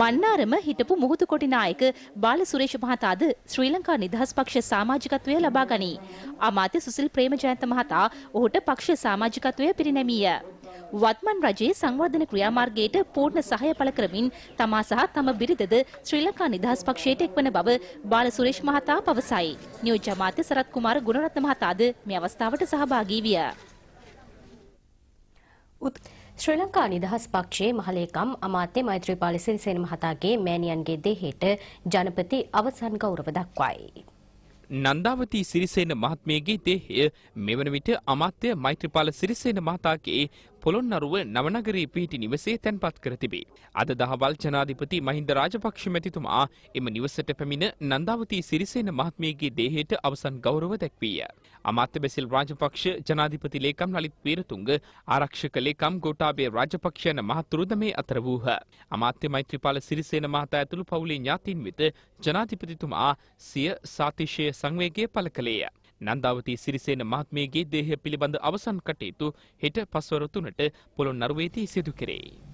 මන්නාරම හිටපු මුහුදු කොටිනායක බාල සුරේෂ මහතාද ශ්‍රී ලංකා නිදහස් පක්ෂ සමාජිකත්වය ලබා ගනී. අමාත්‍ය සුසිල් ප්‍රේමජයන්ත මහතා ඔහුට පක්ෂ සමාජිකත්වය පිරිනැමීය. වත්මන් රජයේ සංවර්ධන ක්‍රියාමාර්ගයට පූර්ණ සහය පළ කරමින් තමා සහ තම බිරිඳද ශ්‍රී ලංකා නිදහස් පක්ෂයට එක්වන බව බාල සුරේෂ් මහතා පවසයි. නියෝජ්‍ය අමාත්‍ය සරත් කුමාර ගුණරත්න මහතාද මේ අවස්ථාවට සහභාගී විය. ශ්‍රී ලංකා නිදහස් පක්ෂයේ මහලේකම් අමාත්‍ය මෛත්‍රීපාල සිරිසේන මහතාගේ මෑණියන්ගේ දෙහයට ජනපති අවසන් ගෞරව දක්වයි. නන්දාවතී සිරිසේන මහත්මියගේ දෙහය මෙවන විට අමාත්‍ය මෛත්‍රීපාල සිරිසේන මහතාගේ පොළොන්නරුව නවනගරී පීටි නිවසේ තැන්පත් කර තිබේ. අද දහවල් ජනාධිපති මහින්ද රාජපක්ෂ මැතිතුමා එම නිවසට පැමිණ නන්දාවතී සිරිසේන මහත්මියගේ දේහයට අවසන් ගෞරව දැක්වීය. අමාත්‍ය බැසිල් රාජපක්ෂ ජනාධිපති ලේකම් ලලිත් පීරතුංග ආරක්ෂක ලේකම් ගෝටාබේ රාජපක්ෂ යන මහතුරුද මේ අතර වූහ. අමාත්‍ය මෛත්‍රීපාල සිරිසේන මහතා ඇතුළු පවුලේ ඥාතීන් වෙත ජනාධිපතිතුමා සිය සාතිශය සංවේගය පළ කළේය. නන්දාවතී සිරිසේන මහත්මියගේ දේහය පිළිබඳ අවසන් කටයුතු හෙට පස්වර තුනට පොළොන්නරුවේදී සිදු කෙරේ.